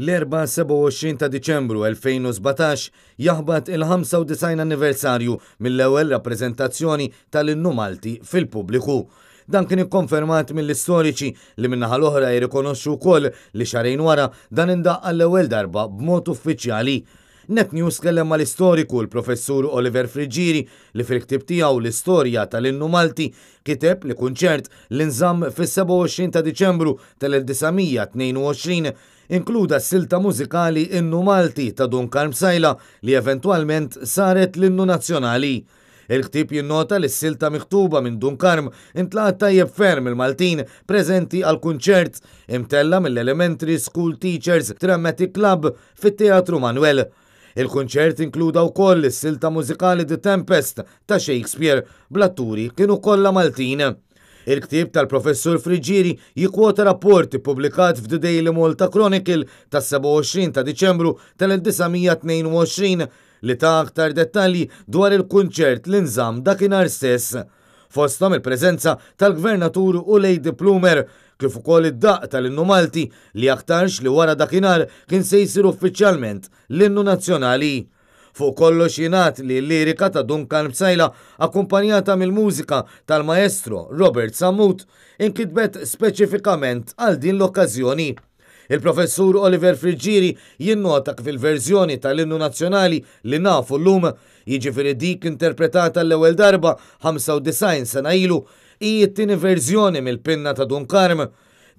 l 27 ta' Diċembru 2017 jaħbat il-95 anniversarju mill-ewwel rappresentazzjoni tal-innu Malti fil-pubbliku. Dan kien ikkonfermat mill-istoriċi li minnaħa l-oħra jirrikonoxxu wkoll li xarejn wara dan indaqqa l-ewwel darba b'mod uffiċjali. Net News kellem mal istoriku l-professur Oliver Frigiri li fil-ktib tiegħu l-istorja tal-innu Malti kiteb li kunċert l-inżam fis-27 ta' Diċembru tal-1922 inkluda silta mużikali innu Malti ta' Dunkar Sajla li eventualment saret l-innu nazzjonali. Il-ktib jinnota li s-silta miktuba minn Karm intlaqat tajjeb ferm il-Maltin prezenti għal kunċert imtella mill-Elementary School Teachers Dramatic Club fit-Teatru Manuel. Il-kunċert inkluda wkoll is-silta mużikali The Tempest ta' Shakespeare blatturi kienu kollha Maltin. Il-ktib tal-professur Friġiri jikwota rapporti publikat f'The Daily Malta Chronicle tas-27 ta' Diċembru tal-1922 li ta' aktar dettalji dwar il-kunċert l inżamm dakinhar stess. Fostom il-preżenza tal-gvernatur u Lady Plumer kif ukoll id-daq tal-innu Malti li aktarx li wara dakinhar kien se jsir uffiċjalment l-innu nazzjonali. Fuq kollox xinat li l-lirika ta' Duncan Bsajla akkumpanjata mill-mużika tal-maestro Robert Samut inkitbet speċifikament għal din l-okkażjoni. Il-professur Oliver Friġiri jinnotak fil-verżjoni tal-innu nazzjonali li nafu l-lum, jiġifieri dik interpretata l-ewwel darba 95 sena ilu, hi t-tieni verżjoni mill-pinna ta' Dunkarm.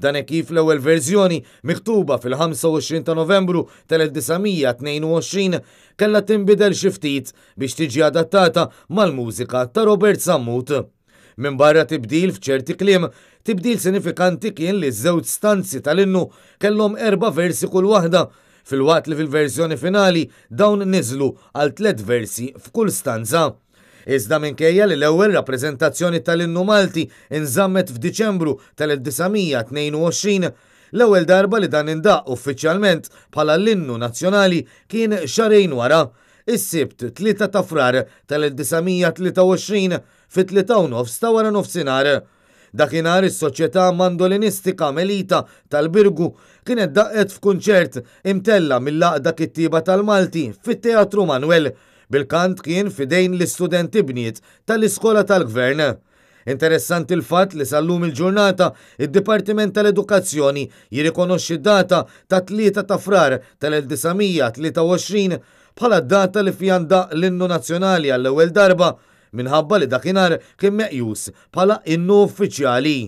Dan e kif l-ewwel verżjoni miktuba fil-25 ta' Novembru tal-1922 kellha tinbidel xi ftit biex tiġi adattata mal-mużika ta' Robert Sammut. Minn barra tibdil fċerti kliem, tibdil sinifikanti kien li żewġ stanzi tal-innu kellhom erba versi kull waħda, fil-waqt li fil-verżjoni finali dawn niżlu għal tlet versi f'kull stanza. Iżda minkejja li l-ewwel rappreżentazzjoni tal-innu Malti inżammet f'Diċembru tal-1922 l-ewwel darba li dan indaq uffiċjalment bħala l-innu nazzjonali kien xarejn wara is-sibt 3 ta' frar tal-1923 fit 3 nofs ta' wara nofsinhar. Dakinhar is-Soċjetà Mandolinistika Melita tal-Birgu kienet daqqet f'kunċert imtella mill-laqda kittiba tal-Malti fit-Teatru Manuel bil-kant kien fidejn l istudenti bniet tal-Iskola tal-Gvern. Interessanti il-fat li sallum il-ġurnata il-Dipartiment tal-Edukazzjoni jirrikonoxxi data ta' 3 ta' frar tal-1923 bħala data li fjanda l-innu nazzjonali għall-ewwel darba minħabba li dakinhar kien meqjus bħala innu uffiċjali.